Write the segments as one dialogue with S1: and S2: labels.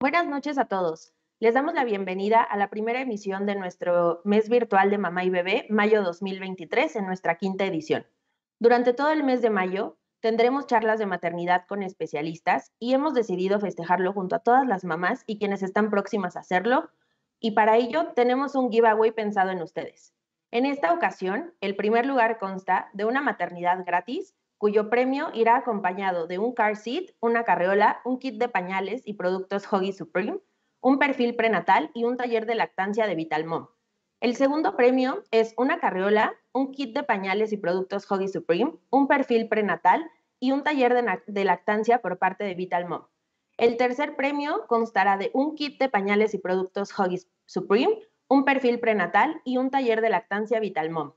S1: Buenas noches a todos. Les damos la bienvenida a la primera emisión de nuestro mes virtual de Mamá y Bebé, mayo 2023, en nuestra quinta edición. Durante todo el mes de mayo tendremos charlas de maternidad con especialistas y hemos decidido festejarlo junto a todas las mamás y quienes están próximas a hacerlo. Y para ello tenemos un giveaway pensado en ustedes. En esta ocasión, el primer lugar consta de una maternidad gratis cuyo premio irá acompañado de un car seat, una Carriola, un kit de pañales y productos Hoggy Supreme, un perfil prenatal y un taller de lactancia de Vital Mom. El segundo premio es una carriola, un kit de pañales y productos Hoggy Supreme, un perfil prenatal y un taller de, lactancia por parte de Vital Mom. El tercer premio constará de un kit de pañales y productos Hoggy Supreme, un perfil prenatal y un taller de lactancia Vital Mom.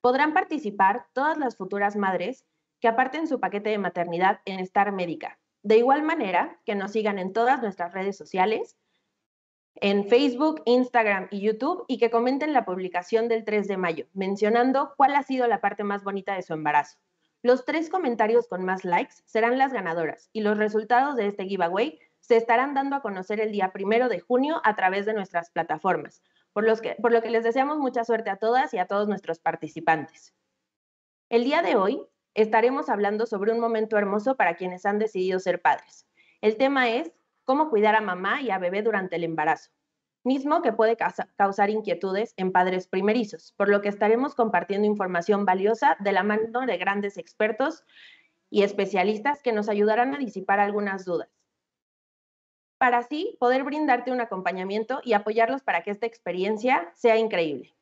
S1: Podrán participar todas las futuras madres que aparten su paquete de maternidad en Star Médica. De igual manera, que nos sigan en todas nuestras redes sociales, en Facebook, Instagram y YouTube, y que comenten la publicación del 3 de mayo, mencionando cuál ha sido la parte más bonita de su embarazo. Los tres comentarios con más likes serán las ganadoras y los resultados de este giveaway se estarán dando a conocer el día primero de junio a través de nuestras plataformas, por, los que, por lo que les deseamos mucha suerte a todas y a todos nuestros participantes. El día de hoy estaremos hablando sobre un momento hermoso para quienes han decidido ser padres. El tema es cómo cuidar a mamá y a bebé durante el embarazo, mismo que puede causar inquietudes en padres primerizos, por lo que estaremos compartiendo información valiosa de la mano de grandes expertos y especialistas que nos ayudarán a disipar algunas dudas para así poder brindarte un acompañamiento y apoyarlos para que esta experiencia sea increíble.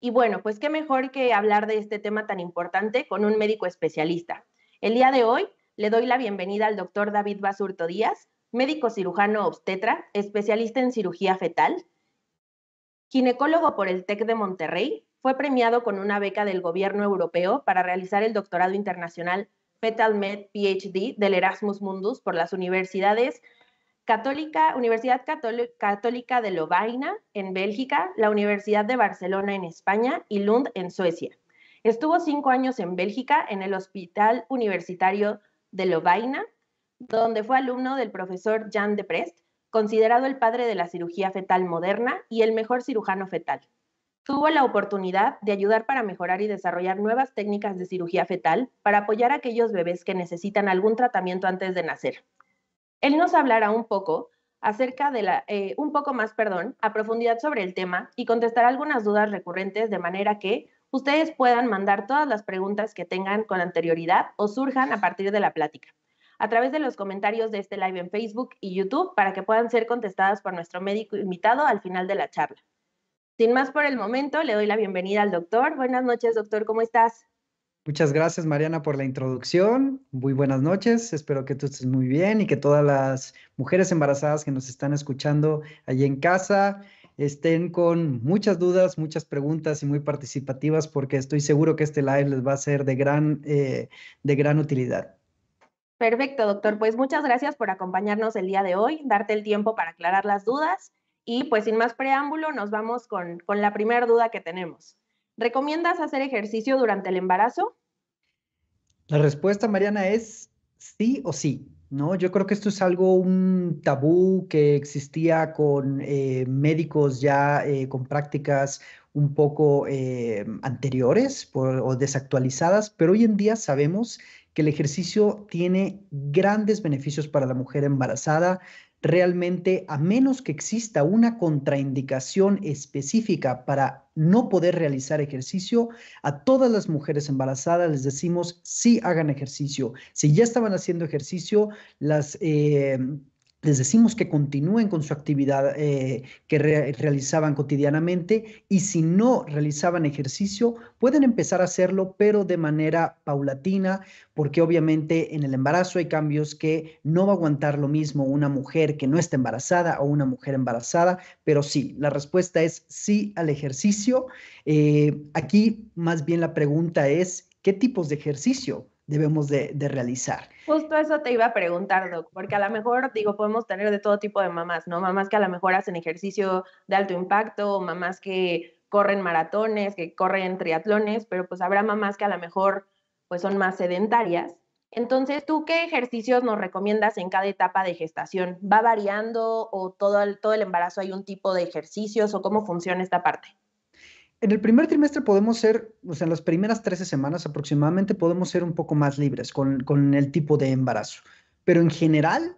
S1: Y bueno, pues qué mejor que hablar de este tema tan importante con un médico especialista. El día de hoy le doy la bienvenida al doctor David Basurto Díaz, médico cirujano obstetra, especialista en cirugía fetal, ginecólogo por el TEC de Monterrey, fue premiado con una beca del gobierno europeo para realizar el doctorado internacional Fetal Med PhD del Erasmus Mundus por las universidades Católica, Universidad Católica de Lovaina en Bélgica, la Universidad de Barcelona en España y Lund en Suecia. Estuvo cinco años en Bélgica en el Hospital Universitario de Lovaina, donde fue alumno del profesor Jan de Prest, considerado el padre de la cirugía fetal moderna y el mejor cirujano fetal. Tuvo la oportunidad de ayudar para mejorar y desarrollar nuevas técnicas de cirugía fetal para apoyar a aquellos bebés que necesitan algún tratamiento antes de nacer él nos hablará un poco acerca de la, eh, un poco más, perdón, a profundidad sobre el tema y contestará algunas dudas recurrentes de manera que ustedes puedan mandar todas las preguntas que tengan con anterioridad o surjan a partir de la plática a través de los comentarios de este live en Facebook y YouTube para que puedan ser contestadas por nuestro médico invitado al final de la charla. Sin más por el momento, le doy la bienvenida al doctor. Buenas noches, doctor, ¿cómo estás?
S2: Muchas gracias, Mariana, por la introducción. Muy buenas noches. Espero que tú estés muy bien y que todas las mujeres embarazadas que nos están escuchando allí en casa estén con muchas dudas, muchas preguntas y muy participativas porque estoy seguro que este live les va a ser de gran, eh, de gran utilidad.
S1: Perfecto, doctor. Pues muchas gracias por acompañarnos el día de hoy, darte el tiempo para aclarar las dudas y pues sin más preámbulo nos vamos con la primera duda que tenemos. ¿Recomiendas hacer ejercicio durante el embarazo?
S2: La respuesta, Mariana, es sí o sí. No, yo creo que esto es algo, un tabú que existía con eh, médicos ya eh, con prácticas un poco eh, anteriores o desactualizadas, pero hoy en día sabemos que el ejercicio tiene grandes beneficios para la mujer embarazada, realmente, a menos que exista una contraindicación específica para no poder realizar ejercicio, a todas las mujeres embarazadas les decimos sí hagan ejercicio. Si ya estaban haciendo ejercicio, las... Eh, les decimos que continúen con su actividad eh, que realizaban cotidianamente y si no realizaban ejercicio, pueden empezar a hacerlo, pero de manera paulatina, porque obviamente en el embarazo hay cambios que no va a aguantar lo mismo una mujer que no está embarazada o una mujer embarazada, pero sí, la respuesta es sí al ejercicio. Eh, aquí más bien la pregunta es, ¿qué tipos de ejercicio? debemos de, de, realizar.
S1: Justo eso te iba a preguntar, Doc, porque a lo mejor, digo, podemos tener de todo tipo de mamás, ¿no? Mamás que a lo mejor hacen ejercicio de alto impacto, mamás que corren maratones, que corren triatlones, pero pues habrá mamás que a lo mejor pues son más sedentarias. Entonces, ¿tú qué ejercicios nos recomiendas en cada etapa de gestación? ¿Va variando o todo todo el embarazo hay un tipo de ejercicios o cómo funciona esta parte?
S2: en el primer trimestre podemos ser, o sea, en las primeras 13 semanas aproximadamente podemos ser un poco más libres con, el tipo de embarazo. Pero en general,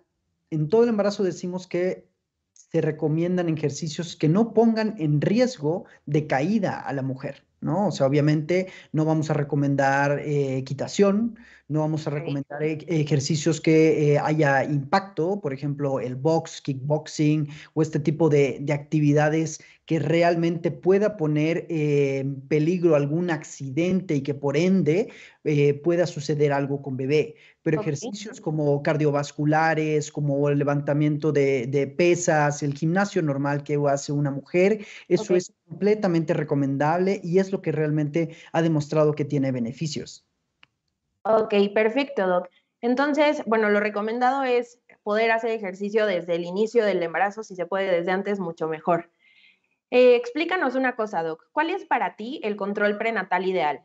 S2: en todo el embarazo decimos que se recomiendan ejercicios que no pongan en riesgo de caída a la mujer, ¿no? O sea, obviamente no vamos a recomendar eh, equitación, no vamos a recomendar e, ejercicios que eh, haya impacto, por ejemplo, el box, kickboxing o este tipo de, de actividades que realmente pueda poner en peligro algún accidente y que por ende eh, pueda suceder algo con bebé. Pero ejercicios como cardiovasculares, como el levantamiento de, pesas, el gimnasio normal que hace una mujer, eso es completamente recomendable y es lo que realmente ha demostrado que tiene beneficios.
S1: Ok, perfecto, Doc. Entonces, bueno, lo recomendado es poder hacer ejercicio desde el inicio del embarazo, si se puede desde antes, mucho mejor. Eh, explícanos una cosa, Doc. ¿Cuál es para ti el control prenatal ideal?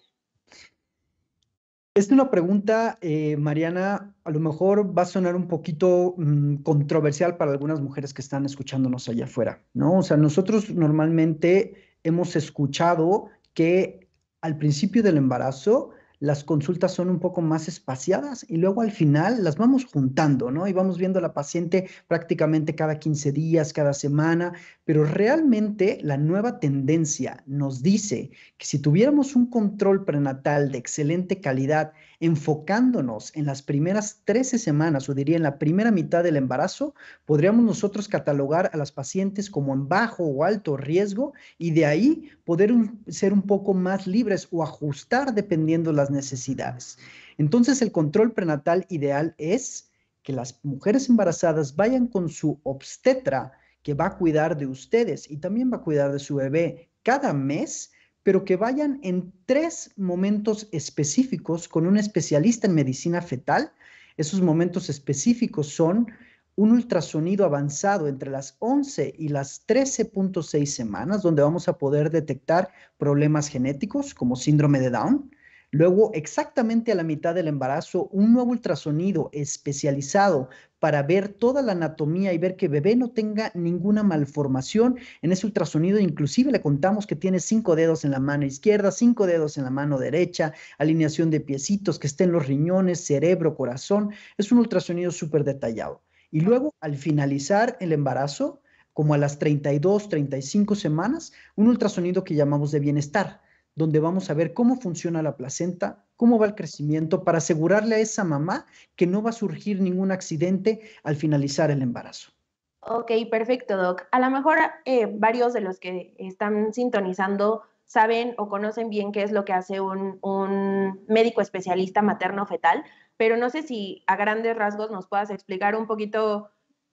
S1: Es una
S2: pregunta, eh, Mariana, a lo mejor va a sonar un poquito mm, controversial para algunas mujeres que están escuchándonos allá afuera, ¿no? O sea, nosotros normalmente hemos escuchado que al principio del embarazo las consultas son un poco más espaciadas y luego al final las vamos juntando, ¿no? Y vamos viendo a la paciente prácticamente cada 15 días, cada semana, pero realmente la nueva tendencia nos dice que si tuviéramos un control prenatal de excelente calidad enfocándonos en las primeras 13 semanas, o diría en la primera mitad del embarazo, podríamos nosotros catalogar a las pacientes como en bajo o alto riesgo y de ahí poder ser un poco más libres o ajustar dependiendo las necesidades. Entonces, el control prenatal ideal es que las mujeres embarazadas vayan con su obstetra que va a cuidar de ustedes y también va a cuidar de su bebé cada mes pero que vayan en tres momentos específicos con un especialista en medicina fetal. Esos momentos específicos son un ultrasonido avanzado entre las 11 y las 13.6 semanas, donde vamos a poder detectar problemas genéticos como síndrome de Down, Luego, exactamente a la mitad del embarazo, un nuevo ultrasonido especializado para ver toda la anatomía y ver que bebé no tenga ninguna malformación. En ese ultrasonido inclusive le contamos que tiene cinco dedos en la mano izquierda, cinco dedos en la mano derecha, alineación de piecitos, que estén los riñones, cerebro, corazón. Es un ultrasonido súper detallado. Y luego, al finalizar el embarazo, como a las 32, 35 semanas, un ultrasonido que llamamos de bienestar donde vamos a ver cómo funciona la placenta, cómo va el crecimiento, para asegurarle a esa mamá que no va a surgir ningún accidente al finalizar el embarazo.
S1: Ok, perfecto, Doc. A lo mejor eh, varios de los que están sintonizando saben o conocen bien qué es lo que hace un, un médico especialista materno-fetal, pero no sé si a grandes rasgos nos puedas explicar un poquito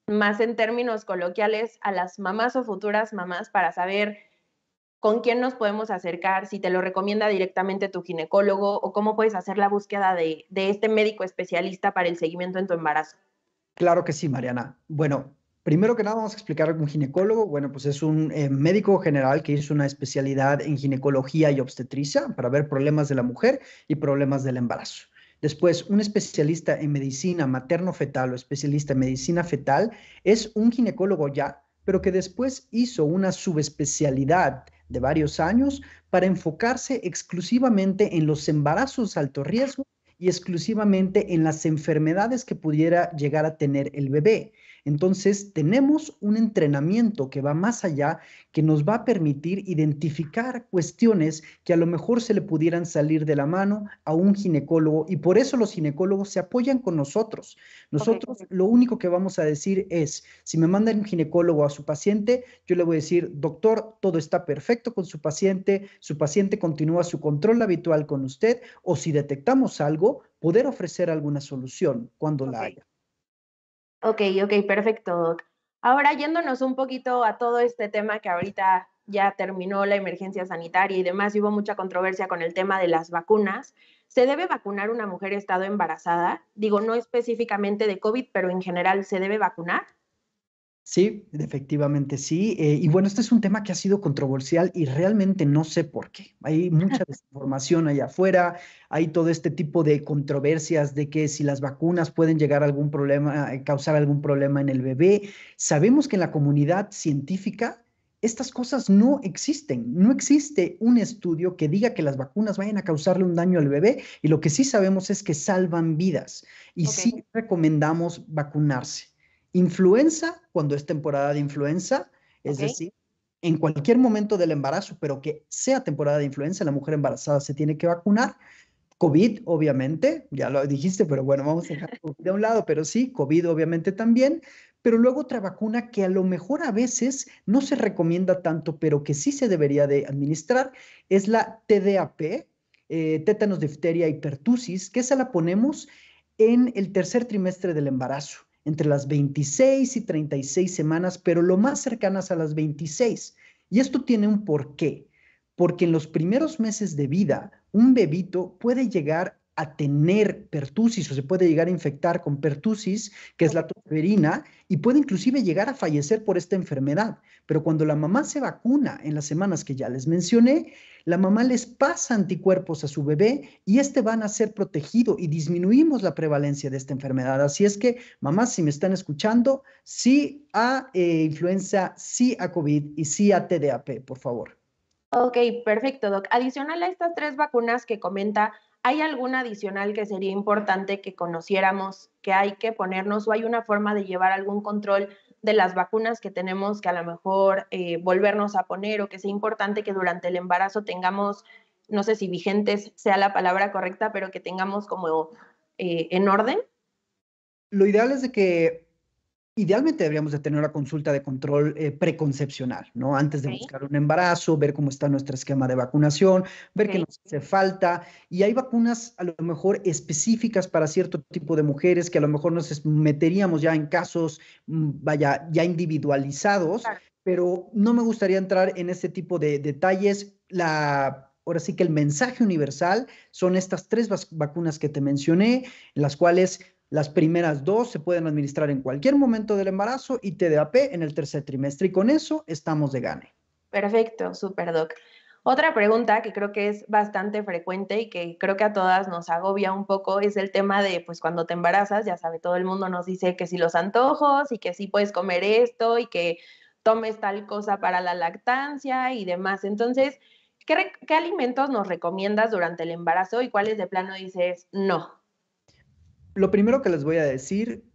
S1: más en términos coloquiales a las mamás o futuras mamás para saber con quién nos podemos acercar, si te lo recomienda directamente tu ginecólogo o cómo puedes hacer la búsqueda de, este médico especialista para el seguimiento en tu embarazo.
S2: Claro que sí, Mariana. Bueno, Primero que nada, vamos a explicar un ginecólogo, bueno, pues es un eh, médico general que hizo una especialidad en ginecología y obstetricia para ver problemas de la mujer y problemas del embarazo. Después, un especialista en medicina materno-fetal o especialista en medicina fetal es un ginecólogo ya, pero que después hizo una subespecialidad de varios años para enfocarse exclusivamente en los embarazos alto riesgo y exclusivamente en las enfermedades que pudiera llegar a tener el bebé. Entonces, tenemos un entrenamiento que va más allá, que nos va a permitir identificar cuestiones que a lo mejor se le pudieran salir de la mano a un ginecólogo y por eso los ginecólogos se apoyan con nosotros. Nosotros lo único que vamos a decir es, si me mandan un ginecólogo a su paciente, yo le voy a decir, doctor, todo está perfecto con su paciente, su paciente continúa su control habitual con usted o si detectamos algo, poder ofrecer alguna solución cuando la haya.
S1: Ok, ok, perfecto, Ahora yéndonos un poquito a todo este tema que ahorita ya terminó la emergencia sanitaria y demás, hubo mucha controversia con el tema de las vacunas. ¿Se debe vacunar una mujer estado embarazada? Digo, no específicamente de COVID, pero en general, ¿se debe vacunar?
S2: Sí, efectivamente sí. Eh, y bueno, este es un tema que ha sido controversial y realmente no sé por qué. Hay mucha desinformación allá afuera, hay todo este tipo de controversias de que si las vacunas pueden llegar a algún problema, eh, causar algún problema en el bebé. Sabemos que en la comunidad científica estas cosas no existen. No existe un estudio que diga que las vacunas vayan a causarle un daño al bebé y lo que sí sabemos es que salvan vidas y sí recomendamos vacunarse influenza cuando es temporada de influenza, es decir, en cualquier momento del embarazo, pero que sea temporada de influenza, la mujer embarazada se tiene que vacunar. COVID, obviamente, ya lo dijiste, pero bueno, vamos a dejar de un lado, pero sí, COVID, obviamente también, pero luego otra vacuna que a lo mejor a veces no se recomienda tanto, pero que sí se debería de administrar, es la TDAP, eh, tétanos, difteria y que esa la ponemos en el tercer trimestre del embarazo entre las 26 y 36 semanas, pero lo más cercanas a las 26. Y esto tiene un porqué, porque en los primeros meses de vida, un bebito puede llegar a tener pertusis o se puede llegar a infectar con pertusis, que es la tuberina y puede inclusive llegar a fallecer por esta enfermedad. Pero cuando la mamá se vacuna en las semanas que ya les mencioné, la mamá les pasa anticuerpos a su bebé y este van a ser protegido y disminuimos la prevalencia de esta enfermedad. Así es que, mamás, si me están escuchando, sí a eh, influenza, sí a COVID y sí a TDAP, por favor.
S1: Ok, perfecto, Doc. Adicional a estas tres vacunas que comenta ¿Hay alguna adicional que sería importante que conociéramos que hay que ponernos o hay una forma de llevar algún control de las vacunas que tenemos que a lo mejor eh, volvernos a poner o que sea importante que durante el embarazo tengamos, no sé si vigentes sea la palabra correcta, pero que tengamos como eh, en orden?
S2: Lo ideal es de que Idealmente deberíamos de tener una consulta de control eh, preconcepcional, ¿no? Antes de buscar un embarazo, ver cómo está nuestro esquema de vacunación, ver qué nos hace falta. Y hay vacunas a lo mejor específicas para cierto tipo de mujeres que a lo mejor nos meteríamos ya en casos, mm, vaya, ya individualizados, pero no me gustaría entrar en este tipo de detalles. La ahora sí que el mensaje universal son estas tres vacunas que te mencioné, las cuales las primeras dos se pueden administrar en cualquier momento del embarazo y TDAP en el tercer trimestre. Y con eso estamos de gane.
S1: Perfecto, super doc. Otra pregunta que creo que es bastante frecuente y que creo que a todas nos agobia un poco es el tema de, pues cuando te embarazas, ya sabe, todo el mundo nos dice que si los antojos y que sí puedes comer esto y que tomes tal cosa para la lactancia y demás. Entonces, ¿qué, ¿qué alimentos nos recomiendas durante el embarazo y cuáles de plano dices no?
S2: Lo primero que les voy a decir,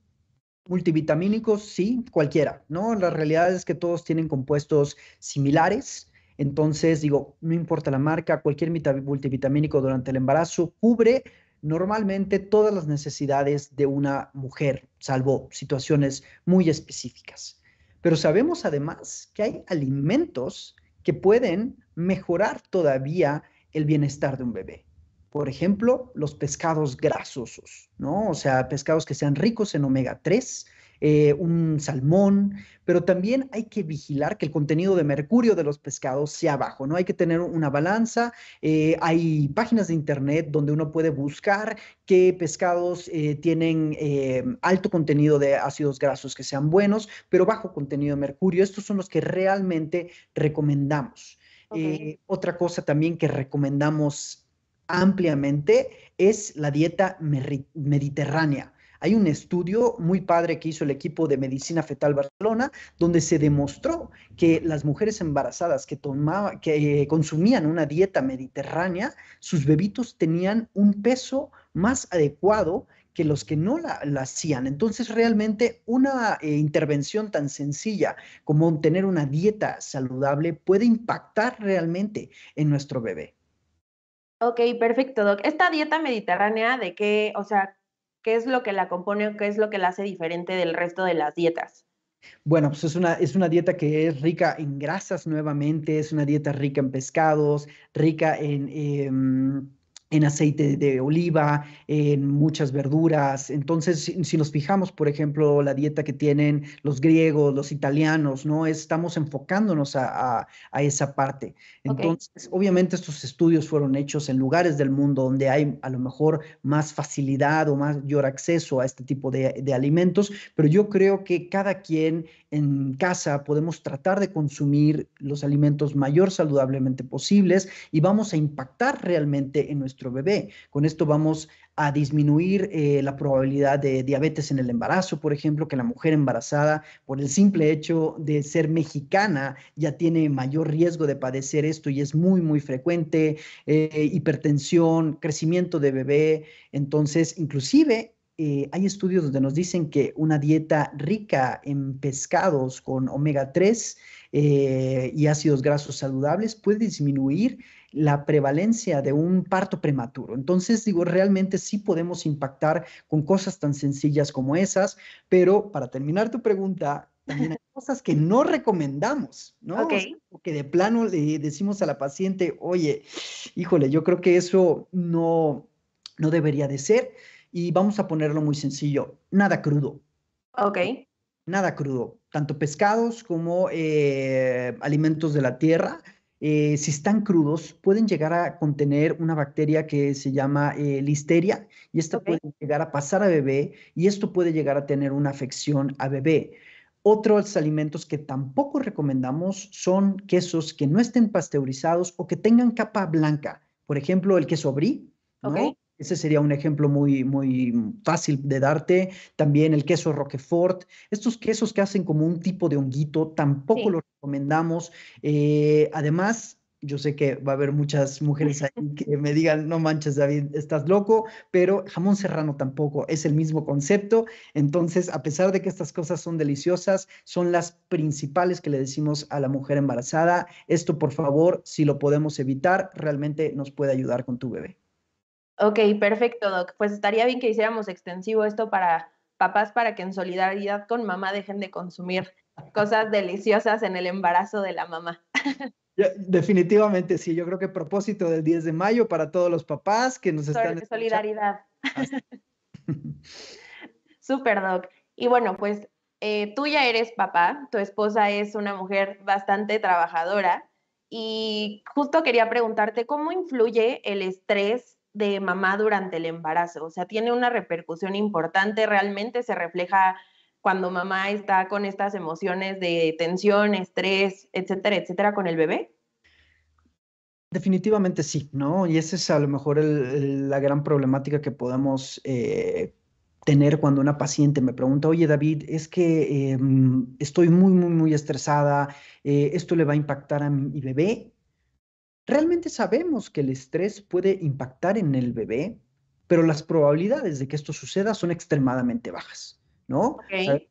S2: multivitamínicos, sí, cualquiera, ¿no? La realidad es que todos tienen compuestos similares. Entonces, digo, no importa la marca, cualquier multivitamínico durante el embarazo cubre normalmente todas las necesidades de una mujer, salvo situaciones muy específicas. Pero sabemos además que hay alimentos que pueden mejorar todavía el bienestar de un bebé por ejemplo, los pescados grasosos, ¿no? O sea, pescados que sean ricos en omega 3, eh, un salmón, pero también hay que vigilar que el contenido de mercurio de los pescados sea bajo, ¿no? Hay que tener una balanza, eh, hay páginas de internet donde uno puede buscar qué pescados eh, tienen alto contenido de ácidos grasos que sean buenos, pero bajo contenido de mercurio. Estos son los que realmente recomendamos. otra cosa también que recomendamos ampliamente es la dieta mediterránea. Hay un estudio muy padre que hizo el equipo de medicina fetal Barcelona, donde se demostró que las mujeres embarazadas que, tomaba, que eh, consumían una dieta mediterránea, sus bebitos tenían un peso más adecuado que los que no la, hacían. Entonces, realmente una eh, intervención tan sencilla como tener una dieta saludable puede impactar realmente en nuestro bebé.
S1: Ok, perfecto, Doc. Esta dieta mediterránea, ¿de qué, o sea, qué es lo que la compone o qué es lo que la hace diferente del resto de las dietas?
S2: Bueno, pues es una, es una dieta que es rica en grasas nuevamente, es una dieta rica en pescados, rica en... Em, en aceite de oliva, en muchas verduras. Entonces, si, nos fijamos, por ejemplo, la dieta que tienen los griegos, los italianos, ¿no? Estamos enfocándonos a, esa parte. Entonces, obviamente estos estudios fueron hechos en lugares del mundo donde hay a lo mejor más facilidad o mayor acceso a este tipo de, de alimentos, pero yo creo que cada quien en casa podemos tratar de consumir los alimentos mayor saludablemente posibles y vamos a impactar realmente en nuestro bebé. Con esto vamos a disminuir eh, la probabilidad de diabetes en el embarazo, por ejemplo, que la mujer embarazada, por el simple hecho de ser mexicana, ya tiene mayor riesgo de padecer esto y es muy, muy frecuente, eh, hipertensión, crecimiento de bebé. Entonces, inclusive eh, hay estudios donde nos dicen que una dieta rica en pescados con omega 3 y ácidos grasos saludables puede disminuir la prevalencia de un parto prematuro. Entonces, digo, realmente sí podemos impactar con cosas tan sencillas como esas, pero para terminar tu pregunta, también hay cosas que no recomendamos, ¿no? Ok. de plano le decimos a la paciente, oye, híjole, yo creo que eso no, no debería de ser. Y vamos a ponerlo muy sencillo, nada crudo. Ok. Nada crudo, tanto pescados como eh, alimentos de la tierra, eh, si están crudos, pueden llegar a contener una bacteria que se llama eh, listeria y esto puede llegar a pasar a bebé y esto puede llegar a tener una afección a bebé. Otros alimentos que tampoco recomendamos son quesos que no estén pasteurizados o que tengan capa blanca. Por ejemplo, el queso brie, ¿no? Ese sería un ejemplo muy, muy fácil de darte. También el queso Roquefort. Estos quesos que hacen como un tipo de honguito, tampoco lo los recomendamos. Eh, además, yo sé que va a haber muchas mujeres ahí que me digan, no manches, David, estás loco, pero jamón serrano tampoco, es el mismo concepto. Entonces, a pesar de que estas cosas son deliciosas, son las principales que le decimos a la mujer embarazada. Esto, por favor, si lo podemos evitar, realmente nos puede ayudar con tu bebé.
S1: Ok, perfecto, Doc. Pues estaría bien que hiciéramos extensivo esto para papás para que en solidaridad con mamá dejen de consumir cosas deliciosas en el embarazo de la mamá.
S2: Definitivamente sí, yo creo que propósito del 10 de mayo para todos los papás que nos están En
S1: Solidaridad. Super, Doc. Y bueno, pues eh, tú ya eres papá, tu esposa es una mujer bastante trabajadora y justo quería preguntarte cómo influye el estrés de mamá durante el embarazo. O sea, tiene una repercusión importante, realmente se refleja cuando mamá está con estas emociones de tensión, estrés, etcétera, etcétera, con el bebé?
S2: Definitivamente sí, ¿no? Y esa es a lo mejor la gran problemática que podemos eh, tener cuando una paciente me pregunta, oye David, es que em, estoy muy, muy, muy estresada, eh, esto le va a impactar a mi bebé Realmente sabemos que el estrés puede impactar en el bebé, pero las probabilidades de que esto suceda son extremadamente bajas, ¿no?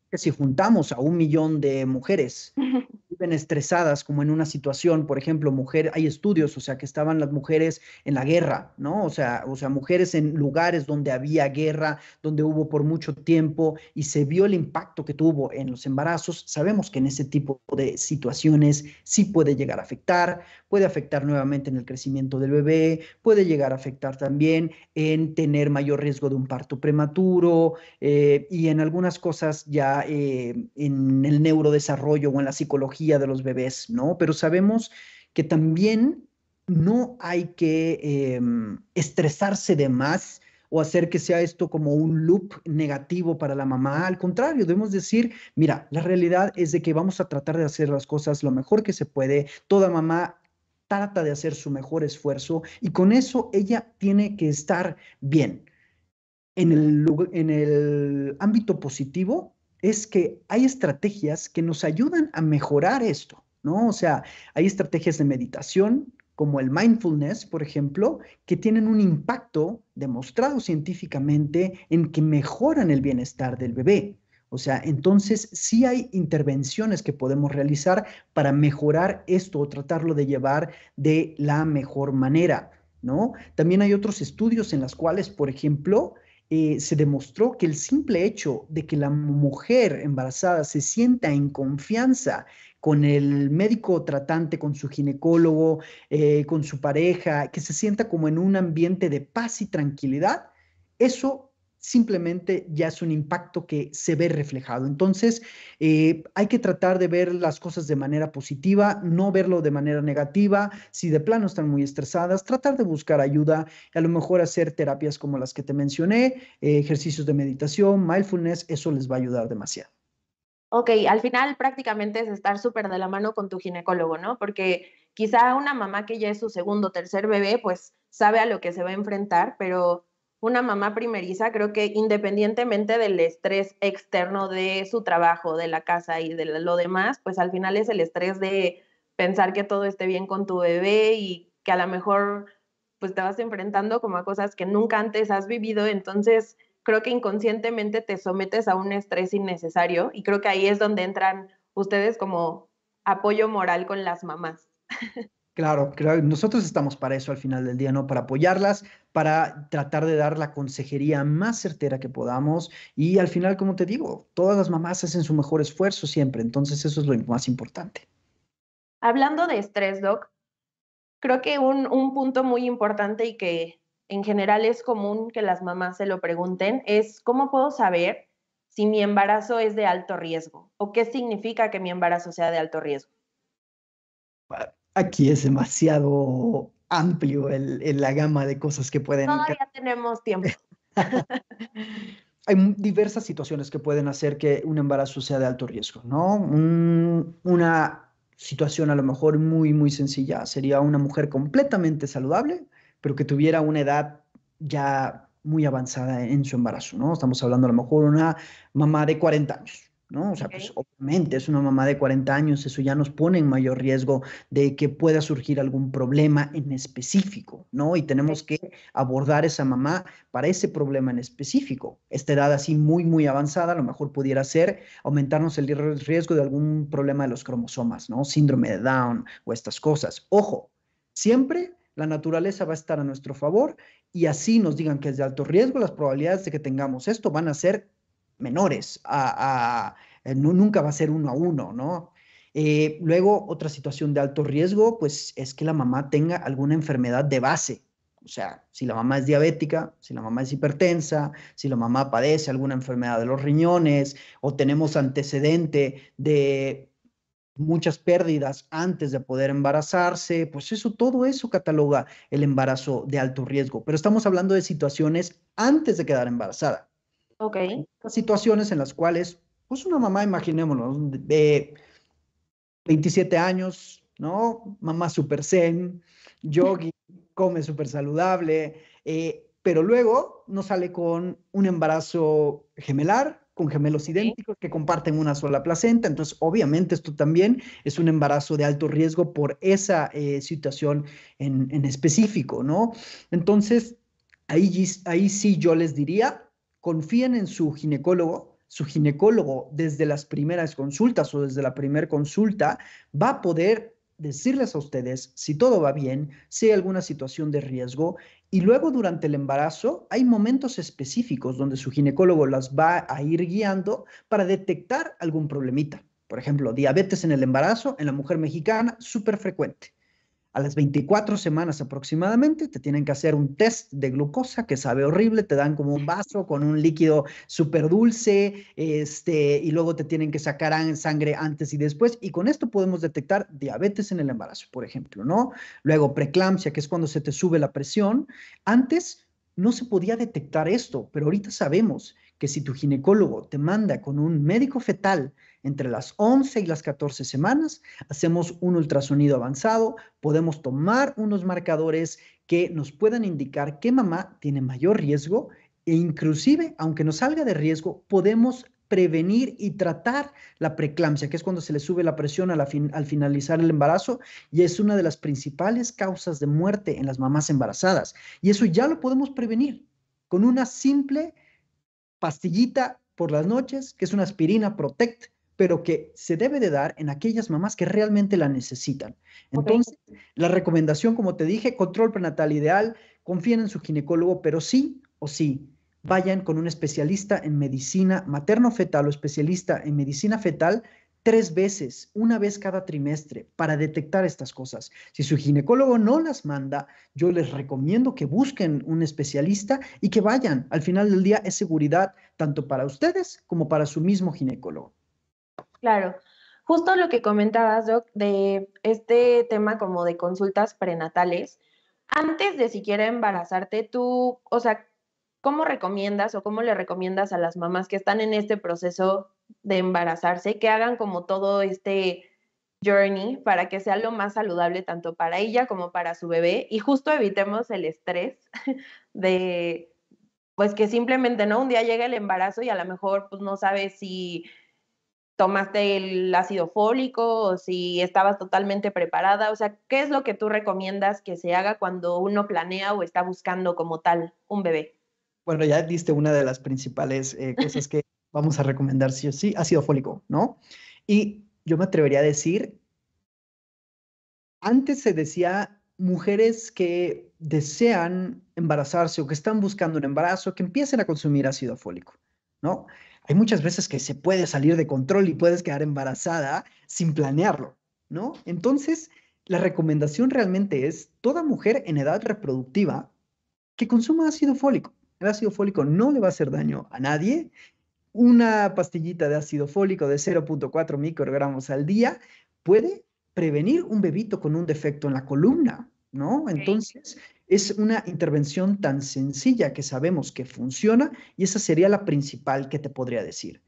S2: que si juntamos a un millón de mujeres que viven estresadas como en una situación, por ejemplo, mujer, hay estudios, o sea, que estaban las mujeres en la guerra, ¿no? O sea, o sea, mujeres en lugares donde había guerra, donde hubo por mucho tiempo y se vio el impacto que tuvo en los embarazos. Sabemos que en ese tipo de situaciones sí puede llegar a afectar, puede afectar nuevamente en el crecimiento del bebé, puede llegar a afectar también en tener mayor riesgo de un parto prematuro eh, y en algunas cosas ya eh, en el neurodesarrollo o en la psicología de los bebés, ¿no? Pero sabemos que también no hay que em, estresarse de más o hacer que sea esto como un loop negativo para la mamá. Al contrario, debemos decir, mira, la realidad es de que vamos a tratar de hacer las cosas lo mejor que se puede. Toda mamá trata de hacer su mejor esfuerzo y con eso ella tiene que estar bien. En el, en el ámbito positivo, es que hay estrategias que nos ayudan a mejorar esto, ¿no? O sea, hay estrategias de meditación, como el mindfulness, por ejemplo, que tienen un impacto demostrado científicamente en que mejoran el bienestar del bebé. O sea, entonces sí hay intervenciones que podemos realizar para mejorar esto o tratarlo de llevar de la mejor manera, ¿no? También hay otros estudios en los cuales, por ejemplo, eh, se demostró que el simple hecho de que la mujer embarazada se sienta en confianza con el médico tratante, con su ginecólogo, eh, con su pareja, que se sienta como en un ambiente de paz y tranquilidad, eso simplemente ya es un impacto que se ve reflejado. Entonces, eh, hay que tratar de ver las cosas de manera positiva, no verlo de manera negativa. Si de plano están muy estresadas, tratar de buscar ayuda, a lo mejor hacer terapias como las que te mencioné, eh, ejercicios de meditación, mindfulness, eso les va a ayudar demasiado.
S1: Ok, al final prácticamente es estar súper de la mano con tu ginecólogo, ¿no? Porque quizá una mamá que ya es su segundo o tercer bebé, pues sabe a lo que se va a enfrentar, pero una mamá primeriza, creo que independientemente del estrés externo de su trabajo, de la casa y de lo demás, pues al final es el estrés de pensar que todo esté bien con tu bebé y que a lo mejor pues te vas enfrentando como a cosas que nunca antes has vivido, entonces creo que inconscientemente te sometes a un estrés innecesario y creo que ahí es donde entran ustedes como apoyo moral con las mamás.
S2: Claro, nosotros estamos para eso al final del día, ¿no? Para apoyarlas, para tratar de dar la consejería más certera que podamos y al final, como te digo, todas las mamás hacen su mejor esfuerzo siempre, entonces eso es lo más importante.
S1: Hablando de estrés, Doc, creo que un, un punto muy importante y que en general es común que las mamás se lo pregunten es, ¿cómo puedo saber si mi embarazo es de alto riesgo? ¿O qué significa que mi embarazo sea de alto riesgo?
S2: aquí es demasiado amplio el, la gama de cosas que pueden... Todavía
S1: tenemos tiempo.
S2: Hay diversas situaciones que pueden hacer que un embarazo sea de alto riesgo, ¿no? una situación a lo mejor muy, muy sencilla sería una mujer completamente saludable, pero que tuviera una edad ya muy avanzada en su embarazo, ¿no? Estamos hablando a lo mejor una mamá de 40 años, ¿no? O sea, pues obviamente es una mamá de 40 años, eso ya nos pone en mayor riesgo de que pueda surgir algún problema en específico, ¿no? Y tenemos que abordar esa mamá para ese problema en específico. Esta edad así muy, muy avanzada, a lo mejor pudiera ser aumentarnos el riesgo de algún problema de los cromosomas, ¿no? Síndrome de Down o estas cosas. Ojo, siempre la naturaleza va a estar a nuestro favor y así nos digan que es de alto riesgo, las probabilidades de que tengamos esto van a ser menores, a, eh, nunca va a ser uno a uno, ¿no? Eh, luego, otra situación de alto riesgo, pues es que la mamá tenga alguna enfermedad de base. O sea, si la mamá es diabética, si la mamá es hipertensa, si la mamá padece alguna enfermedad de los riñones o tenemos antecedente de muchas pérdidas antes de poder embarazarse, pues eso, todo eso cataloga el embarazo de alto riesgo. Pero estamos hablando de situaciones antes de quedar embarazada. Ok. Situaciones en las cuales, pues una mamá, imaginémonos, de 27 años, ¿no? Mamá super zen, yogi, come súper saludable, eh, pero luego no sale con un embarazo gemelar, con gemelos idénticos que comparten una sola placenta. Entonces, obviamente, esto también es un embarazo de alto riesgo por esa eh, situación en, específico, ¿no? Entonces, ahí, ahí sí yo les diría, confíen en su ginecólogo, su ginecólogo desde las primeras consultas o desde la primera consulta va a poder decirles a ustedes si todo va bien, si hay alguna situación de riesgo y luego durante el embarazo hay momentos específicos donde su ginecólogo las va a ir guiando para detectar algún problemita. Por ejemplo, diabetes en el embarazo en la mujer mexicana, súper frecuente a las 24 semanas aproximadamente, te tienen que hacer un test de glucosa que sabe horrible, te dan como un vaso con un líquido súper dulce, este, y luego te tienen que sacar sangre antes y después, y con esto podemos detectar diabetes en el embarazo, por ejemplo, ¿no? Luego preeclampsia, que es cuando se te sube la presión. Antes no se podía detectar esto, pero ahorita sabemos que si tu ginecólogo te manda con un médico fetal entre las 11 y las 14 semanas hacemos un ultrasonido avanzado, podemos tomar unos marcadores que nos puedan indicar qué mamá tiene mayor riesgo e inclusive, aunque no salga de riesgo, podemos prevenir y tratar la preeclampsia, que es cuando se le sube la presión al finalizar el embarazo y es una de las principales causas de muerte en las mamás embarazadas. Y eso ya lo podemos prevenir con una simple pastillita por las noches, que es una aspirina Protect, pero que se debe de dar en aquellas mamás que realmente la necesitan. Entonces, la recomendación, como te dije, control prenatal ideal, confíen en su ginecólogo, pero sí o sí, vayan con un especialista en medicina materno-fetal o especialista en medicina fetal tres veces, una vez cada trimestre, para detectar estas cosas. Si su ginecólogo no las manda, yo les recomiendo que busquen un especialista y que vayan. Al final del día es seguridad tanto para ustedes como para su mismo ginecólogo.
S1: Claro. Justo lo que comentabas, Doc, de este tema como de consultas prenatales, antes de siquiera embarazarte, tú, o sea, ¿cómo recomiendas o cómo le recomiendas a las mamás que están en este proceso de embarazarse que hagan como todo este journey para que sea lo más saludable tanto para ella como para su bebé y justo evitemos el estrés de pues que simplemente no un día llega el embarazo y a lo mejor pues no sabes si tomaste el ácido fólico o si estabas totalmente preparada, o sea, ¿qué es lo que tú recomiendas que se haga cuando uno planea o está buscando como tal un bebé?
S2: Bueno, ya diste una de las principales eh, cosas que vamos a recomendar sí o sí, ácido fólico, ¿no? Y yo me atrevería a decir, antes se decía mujeres que desean embarazarse o que están buscando un embarazo, que empiecen a consumir ácido fólico, ¿no? hay muchas veces que se puede salir de control y puedes quedar embarazada sin planearlo, ¿no? Entonces, la recomendación realmente es toda mujer en edad reproductiva que consuma ácido fólico. El ácido fólico no le va a hacer daño a nadie. Una pastillita de ácido fólico de 0.4 microgramos al día puede prevenir un bebito con un defecto en la columna, ¿no? Entonces, es una intervención tan sencilla que sabemos que funciona y esa sería la principal que te podría decir.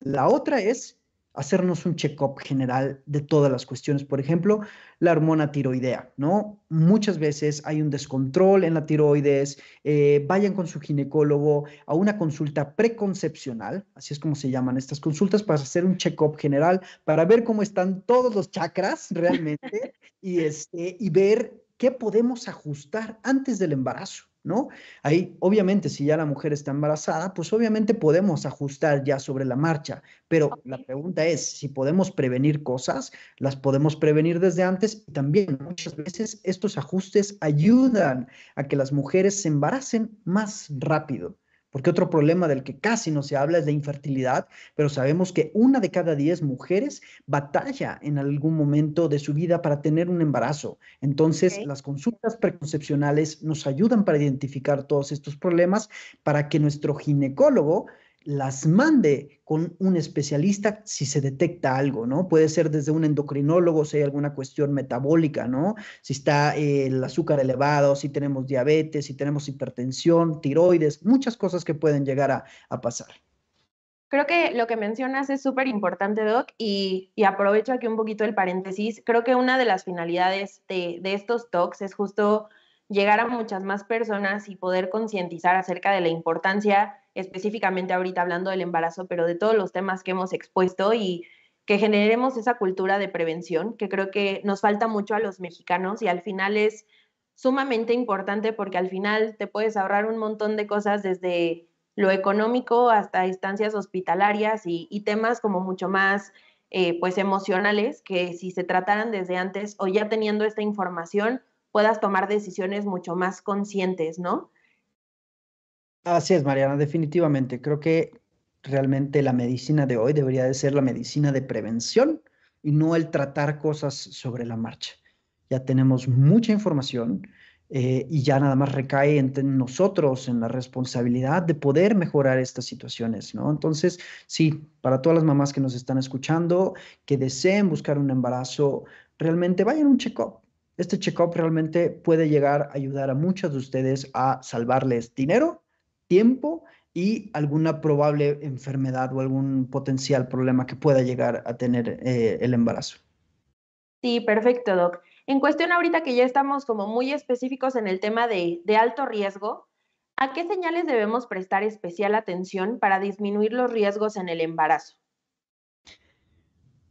S2: La otra es hacernos un check-up general de todas las cuestiones. Por ejemplo, la hormona tiroidea, ¿no? Muchas veces hay un descontrol en la tiroides, eh, vayan con su ginecólogo a una consulta preconcepcional, así es como se llaman estas consultas, para hacer un check-up general, para ver cómo están todos los chakras realmente y, este, y ver ¿Qué podemos ajustar antes del embarazo? ¿No? Ahí, obviamente, si ya la mujer está embarazada, pues obviamente podemos ajustar ya sobre la marcha, pero la pregunta es si podemos prevenir cosas, las podemos prevenir desde antes y también muchas veces estos ajustes ayudan a que las mujeres se embaracen más rápido. Porque otro problema del que casi no se habla es de infertilidad, pero sabemos que una de cada diez mujeres batalla en algún momento de su vida para tener un embarazo. Entonces, las consultas preconcepcionales nos ayudan para identificar todos estos problemas, para que nuestro ginecólogo las mande con un especialista si se detecta algo, ¿no? Puede ser desde un endocrinólogo si hay alguna cuestión metabólica, ¿no? Si está eh, el azúcar elevado, si tenemos diabetes, si tenemos hipertensión, tiroides, muchas cosas que pueden llegar a, pasar.
S1: Creo que lo que mencionas es súper importante, Doc, y, aprovecho aquí un poquito el paréntesis. Creo que una de las finalidades de, de estos talks es justo llegar a muchas más personas y poder concientizar acerca de la importancia específicamente ahorita hablando del embarazo, pero de todos los temas que hemos expuesto y que generemos esa cultura de prevención, que creo que nos falta mucho a los mexicanos y al final es sumamente importante porque al final te puedes ahorrar un montón de cosas desde lo económico hasta instancias hospitalarias y, temas como mucho más eh, pues emocionales que si se trataran desde antes o ya teniendo esta información puedas tomar decisiones mucho más conscientes, ¿no?
S2: Así es, Mariana, definitivamente. Creo que realmente la medicina de hoy debería de ser la medicina de prevención y no el tratar cosas sobre la marcha. Ya tenemos mucha información eh, y ya nada más recae entre nosotros, en la responsabilidad de poder mejorar estas situaciones, ¿no? Entonces, sí, para todas las mamás que nos están escuchando, que deseen buscar un embarazo, realmente vayan a un check-up. Este check-up realmente puede llegar a ayudar a muchas de ustedes a salvarles dinero tiempo y alguna probable enfermedad o algún potencial problema que pueda llegar a tener eh, el
S1: embarazo. Sí, perfecto, Doc. En cuestión ahorita que ya estamos como muy específicos en el tema de, alto riesgo, ¿a qué señales debemos prestar especial atención para disminuir los riesgos en el embarazo?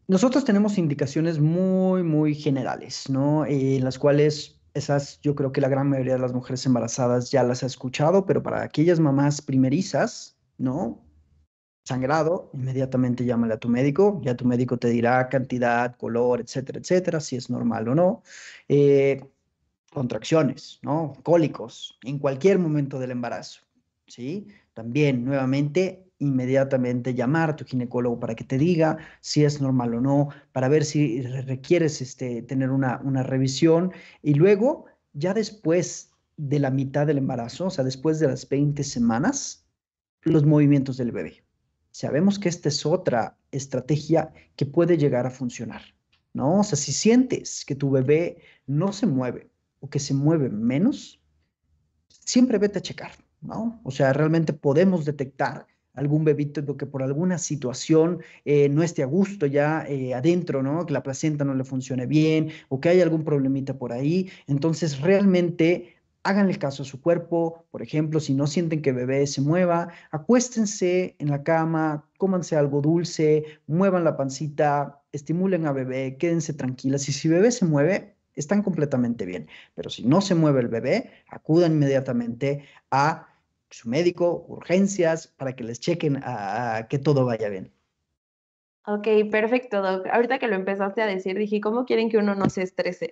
S2: Nosotros tenemos indicaciones muy, muy generales, ¿no? Eh, en las cuales esas yo creo que la gran mayoría de las mujeres embarazadas ya las ha escuchado, pero para aquellas mamás primerizas, ¿no? Sangrado, inmediatamente llámale a tu médico, ya tu médico te dirá cantidad, color, etcétera, etcétera, si es normal o no. Eh, contracciones, ¿no? Cólicos, en cualquier momento del embarazo, ¿sí? También, nuevamente, inmediatamente llamar a tu ginecólogo para que te diga si es normal o no, para ver si requieres este, tener una, una revisión. Y luego, ya después de la mitad del embarazo, o sea, después de las 20 semanas, los movimientos del bebé. Sabemos que esta es otra estrategia que puede llegar a funcionar, ¿no? O sea, si sientes que tu bebé no se mueve o que se mueve menos, siempre vete a checar, ¿no? O sea, realmente podemos detectar algún bebito que por alguna situación eh, no esté a gusto ya eh, adentro, ¿no? Que la placenta no le funcione bien o que haya algún problemita por ahí. Entonces, realmente hagan el caso a su cuerpo, por ejemplo, si no sienten que bebé se mueva, acuéstense en la cama, cómanse algo dulce, muevan la pancita, estimulen a bebé, quédense tranquilas y si bebé se mueve, están completamente bien, pero si no se mueve el bebé, acudan inmediatamente a su médico, urgencias, para que les chequen a, que todo vaya bien.
S1: Ok, perfecto, Doc. Ahorita que lo empezaste a decir, dije, ¿cómo quieren que uno no se estrese?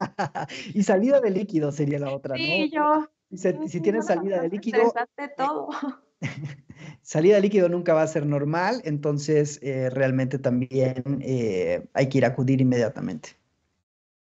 S2: y salida de líquido sería la otra, sí, yo. Si, salida de líquido. Eh, todo. salida de líquido nunca va a ser normal, entonces eh, realmente también eh, hay que ir a acudir inmediatamente.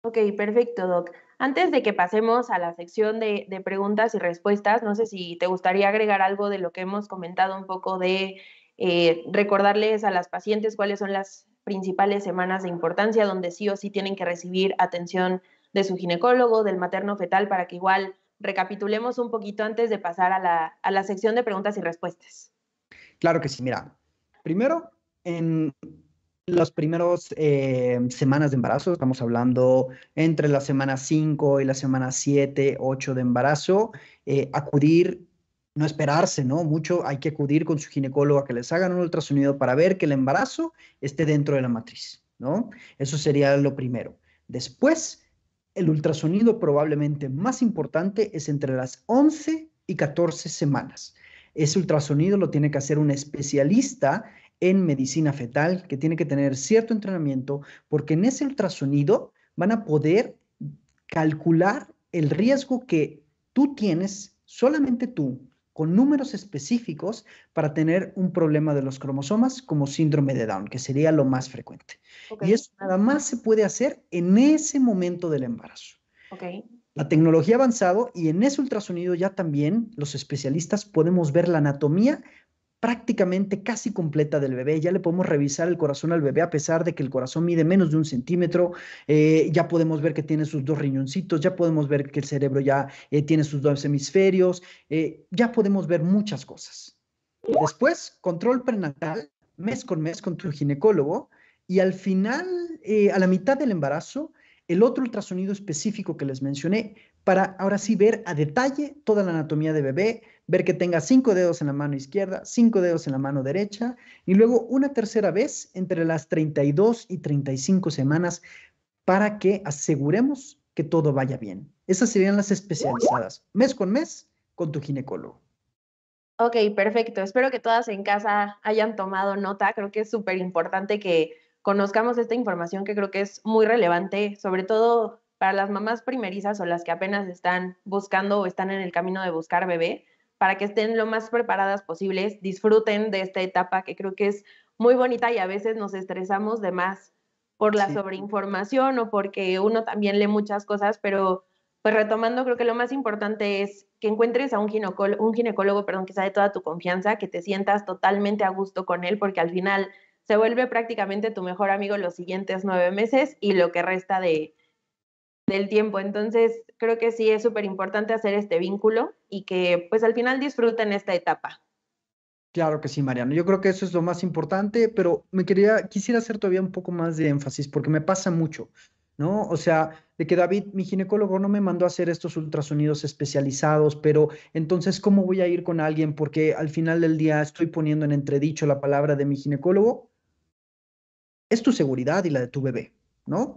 S1: Ok, perfecto, Doc. Antes de que pasemos a la sección de, preguntas y respuestas, no sé si te gustaría agregar algo de lo que hemos comentado un poco de eh, recordarles a las pacientes cuáles son las principales semanas de importancia donde sí o sí tienen que recibir atención de su ginecólogo, del materno fetal, para que igual recapitulemos un poquito antes de pasar a la sección de preguntas y respuestas.
S2: Claro que sí, mira, primero, en las primeras eh, semanas de embarazo, estamos hablando entre la semana 5 y la semana 7, 8 de embarazo, eh, acudir, no esperarse, ¿no? Mucho hay que acudir con su ginecólogo a que les hagan un ultrasonido para ver que el embarazo esté dentro de la matriz, ¿no? Eso sería lo primero. Después, el ultrasonido probablemente más importante es entre las 11 y 14 semanas. Ese ultrasonido lo tiene que hacer un especialista en medicina fetal, que tiene que tener cierto entrenamiento, porque en ese ultrasonido van a poder calcular el riesgo que tú tienes, solamente tú, con números específicos para tener un problema de los cromosomas como síndrome de Down, que sería lo más frecuente. Y eso nada más se puede hacer en ese momento del embarazo. La tecnología ha avanzado y en ese ultrasonido ya también los especialistas podemos ver la anatomía prácticamente casi completa del bebé. Ya le podemos revisar el corazón al bebé a pesar de que el corazón mide menos de un centímetro. Eh, ya podemos ver que tiene sus dos riñoncitos, ya podemos ver que el cerebro ya eh, tiene sus dos hemisferios, eh, ya podemos ver muchas cosas. Después, control prenatal, mes con mes con tu ginecólogo y al final, a la mitad del embarazo, el otro ultrasonido específico que les mencioné para ahora sí ver a detalle toda la anatomía de bebé, ver que tenga cinco dedos en la mano izquierda, cinco dedos en la mano derecha y luego una tercera vez entre las 32 y 35 semanas para que aseguremos que todo vaya bien. Esas serían las especializadas, mes con mes, con tu ginecólogo.
S1: Ok, perfecto. Espero que todas en casa hayan tomado nota. Creo que es súper importante que conozcamos esta información que creo que es muy relevante, sobre todo para las mamás primerizas o las que apenas están buscando o están en el camino de buscar bebé para que estén lo más preparadas posibles, disfruten de esta etapa que creo que es muy bonita y a veces nos estresamos de más por la sobreinformación o porque uno también lee muchas cosas, pero pues retomando, creo que lo más importante es que encuentres a un, ginecólogo, un ginecólogo que sea de toda tu confianza, que te sientas totalmente a gusto con él, porque al final se vuelve prácticamente tu mejor amigo los siguientes nueve meses y lo que resta de, del tiempo. Entonces, creo que sí es súper importante hacer este vínculo y que pues al final disfruten esta etapa.
S2: Claro que sí, Mariano. Yo creo que eso es lo más importante, pero me quería, quisiera hacer todavía un poco más de énfasis porque me pasa mucho, ¿no? O sea, de que David, mi ginecólogo no me mandó a hacer estos ultrasonidos especializados, pero entonces, ¿cómo voy a ir con alguien? Porque al final del día estoy poniendo en entredicho la palabra de mi ginecólogo. Es tu seguridad y la de tu bebé.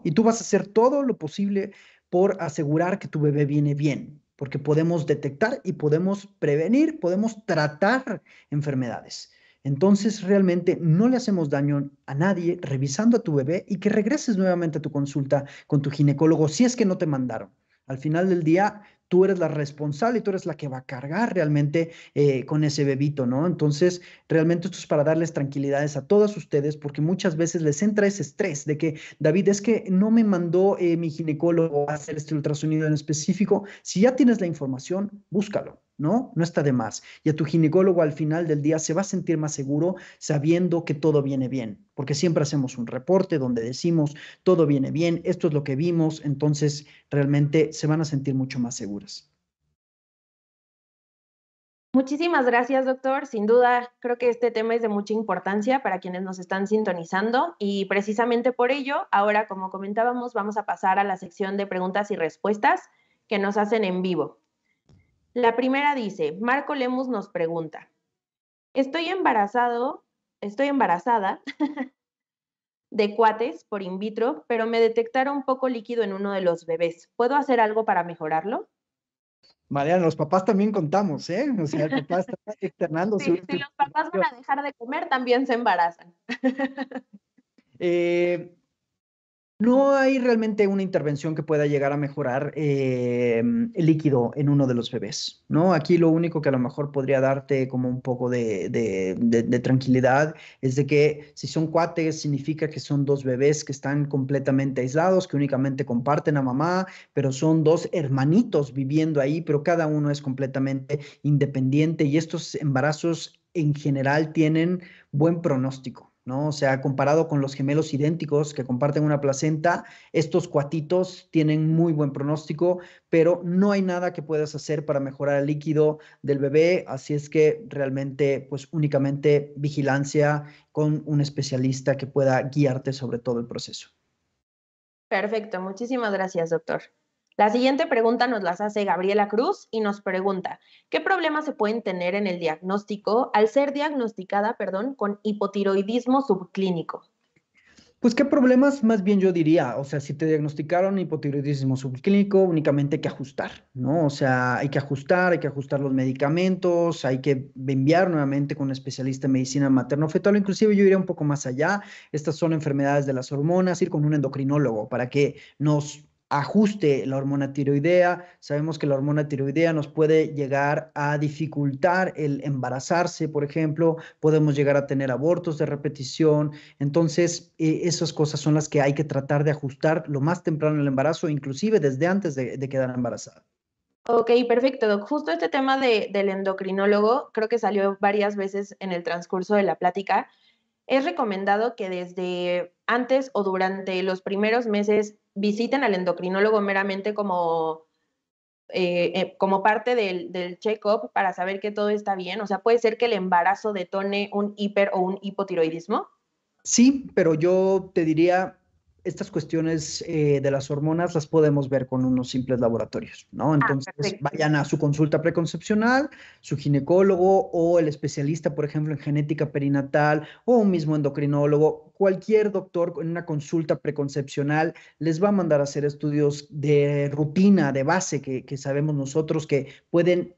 S2: Y tú vas a hacer todo lo posible por asegurar que tu bebé viene bien, porque podemos detectar y podemos prevenir, podemos tratar enfermedades. Entonces realmente no le hacemos daño a nadie revisando a tu bebé y que regreses nuevamente a tu consulta con tu ginecólogo si es que no te mandaron. Al final del día, tú eres la responsable y tú eres la que va a cargar realmente eh, con ese bebito, ¿no? Entonces, realmente esto es para darles tranquilidades a todas ustedes porque muchas veces les entra ese estrés de que, David, es que no me mandó eh, mi ginecólogo a hacer este ultrasonido en específico. Si ya tienes la información, búscalo. ¿no? No está de más. Y a tu ginecólogo al final del día se va a sentir más seguro sabiendo que todo viene bien, porque siempre hacemos un reporte donde decimos, todo viene bien, esto es lo que vimos, entonces realmente se van a sentir mucho más seguras.
S1: Muchísimas gracias, doctor. Sin duda, creo que este tema es de mucha importancia para quienes nos están sintonizando y precisamente por ello, ahora, como comentábamos, vamos a pasar a la sección de preguntas y respuestas que nos hacen en vivo. La primera dice, Marco Lemus nos pregunta, estoy embarazado, estoy embarazada de cuates por in vitro, pero me detectaron poco líquido en uno de los bebés. ¿Puedo hacer algo para mejorarlo?
S2: Mariana, los papás también contamos, ¿eh? O sea, el papá está externando Si los
S1: papás van a dejar de comer, también se embarazan.
S2: eh, no hay realmente una intervención que pueda llegar a mejorar eh, el líquido en uno de los bebés, ¿no? Aquí lo único que a lo mejor podría darte como un poco de, de tranquilidad es de que si son cuates significa que son dos bebés que están completamente aislados, que únicamente comparten a mamá, pero son dos hermanitos viviendo ahí, pero cada uno es completamente independiente y estos embarazos en general tienen buen pronóstico. ¿no? O sea, comparado con los gemelos idénticos que comparten una placenta, estos cuatitos tienen muy buen pronóstico, pero no hay nada que puedas hacer para mejorar el líquido del bebé, así es que realmente, pues únicamente vigilancia con un especialista que pueda guiarte sobre todo el proceso.
S1: Perfecto, muchísimas gracias, doctor. La siguiente pregunta nos las hace Gabriela Cruz y nos pregunta, ¿qué problemas se pueden tener en el diagnóstico al ser diagnosticada, perdón, con hipotiroidismo subclínico?
S2: Pues qué problemas, más bien yo diría, o sea, si te diagnosticaron hipotiroidismo subclínico, únicamente hay que ajustar, ¿no? O sea, hay que ajustar, hay que ajustar los medicamentos, hay que enviar nuevamente con un especialista en medicina materno-fetal, inclusive yo iría un poco más allá, estas son enfermedades de las hormonas, ir con un endocrinólogo para que nos ajuste la hormona tiroidea. Sabemos que la hormona tiroidea nos puede llegar a dificultar el embarazarse, por ejemplo, podemos llegar a tener abortos de repetición. Entonces, eh, esas cosas son las que hay que tratar de ajustar lo más temprano en el embarazo, inclusive desde antes de, quedar embarazada.
S1: Ok, perfecto, Justo este tema del endocrinólogo creo que salió varias veces en el transcurso de la plática es recomendado que desde antes o durante los primeros meses visiten al endocrinólogo meramente como, eh, eh, como parte del, del check-up para saber que todo está bien. O sea, puede ser que el embarazo detone un hiper o un hipotiroidismo.
S2: Sí, pero yo te diría estas cuestiones eh, de las hormonas las podemos ver con unos simples laboratorios, ¿no? Ah, Entonces vayan a su consulta preconcepcional, su ginecólogo o el especialista, por ejemplo, en genética perinatal o un mismo endocrinólogo, cualquier doctor en una consulta preconcepcional les va a mandar a hacer estudios de rutina, de base, que, que sabemos nosotros que pueden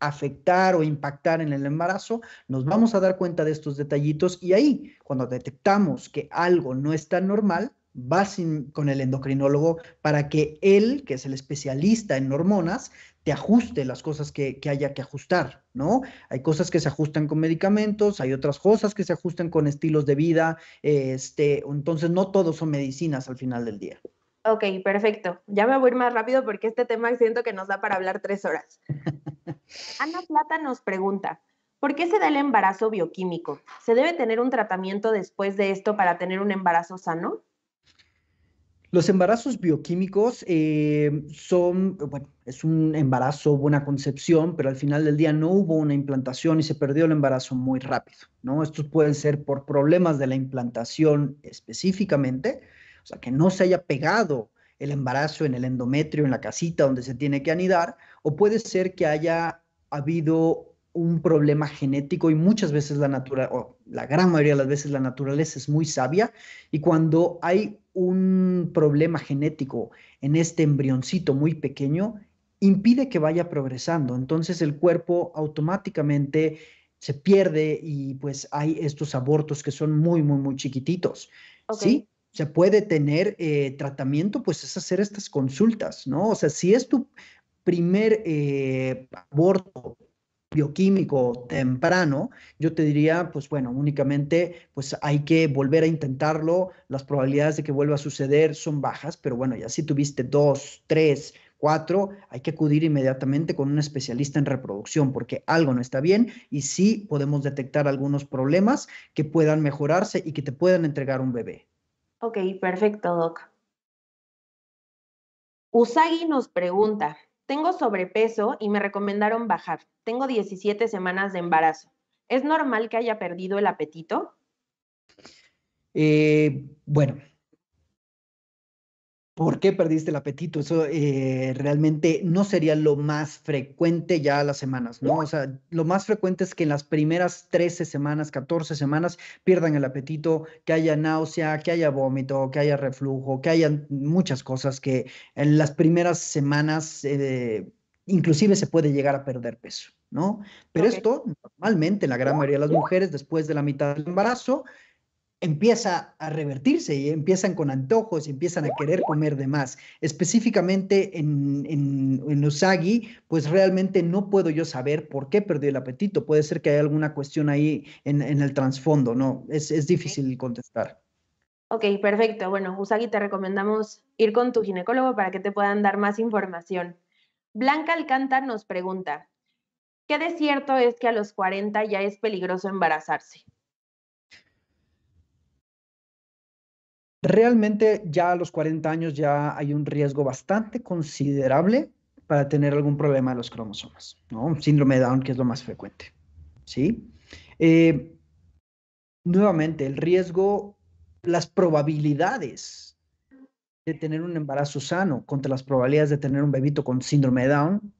S2: afectar o impactar en el embarazo, nos vamos a dar cuenta de estos detallitos y ahí, cuando detectamos que algo no está normal, Vas con el endocrinólogo para que él, que es el especialista en hormonas, te ajuste las cosas que, haya que ajustar, ¿no? Hay cosas que se ajustan con medicamentos, hay otras cosas que se ajustan con estilos de vida, este, entonces no todos son medicinas al
S1: final del día. Ok, perfecto. Ya me voy a ir más rápido porque este tema siento que nos da para hablar tres horas. Ana Plata nos pregunta, ¿Por qué se da el embarazo bioquímico? ¿Se debe tener un tratamiento después de esto para tener un embarazo sano?
S2: Los embarazos bioquímicos eh, son, bueno, es un embarazo, buena concepción, pero al final del día no hubo una implantación y se perdió el embarazo muy rápido, ¿no? Estos pueden ser por problemas de la implantación específicamente, o sea, que no se haya pegado el embarazo en el endometrio, en la casita donde se tiene que anidar, o puede ser que haya habido un problema genético y muchas veces la naturaleza, o la gran mayoría de las veces la naturaleza es muy sabia y cuando hay un problema genético en este embrioncito muy pequeño, impide que vaya progresando. Entonces el cuerpo automáticamente se pierde y pues hay estos abortos que son muy, muy, muy chiquititos. ¿Sí? Se puede tener eh, tratamiento, pues es hacer estas consultas, ¿no? O sea, si es tu primer eh, aborto bioquímico temprano, yo te diría, pues bueno, únicamente pues hay que volver a intentarlo, las probabilidades de que vuelva a suceder son bajas, pero bueno, ya si tuviste dos, tres, cuatro, hay que acudir inmediatamente con un especialista en reproducción porque algo no está bien y sí podemos detectar algunos problemas que puedan mejorarse y que te puedan entregar un bebé.
S1: Ok, perfecto, Doc. Usagi nos pregunta, tengo sobrepeso y me recomendaron bajar. Tengo 17 semanas de embarazo. ¿Es normal que haya perdido el apetito?
S2: Eh, bueno, ¿Por qué perdiste el apetito? Eso eh, realmente no sería lo más frecuente ya a las semanas, ¿no? O sea, lo más frecuente es que en las primeras 13 semanas, 14 semanas, pierdan el apetito, que haya náusea, que haya vómito, que haya reflujo, que haya muchas cosas que en las primeras semanas eh, inclusive se puede llegar a perder peso, ¿no? Pero esto normalmente en la gran mayoría de las mujeres después de la mitad del embarazo empieza a revertirse y empiezan con antojos y empiezan a querer comer de más. Específicamente en, Usagi, pues realmente no puedo yo saber por qué perdió el apetito. Puede ser que haya alguna cuestión ahí en, el trasfondo, ¿no? Es, difícil contestar.
S1: Ok, perfecto. Bueno, Usagi, te recomendamos ir con tu ginecólogo para que te puedan dar más información. Blanca Alcántara nos pregunta, ¿qué de cierto es que a los 40 ya es peligroso embarazarse?
S2: Realmente ya a los 40 años ya hay un riesgo bastante considerable para tener algún problema de los cromosomas, ¿no? Síndrome de Down, que es lo más frecuente, ¿sí? Eh, nuevamente, el riesgo, las probabilidades de tener un embarazo sano contra las probabilidades de tener un bebito con síndrome de Down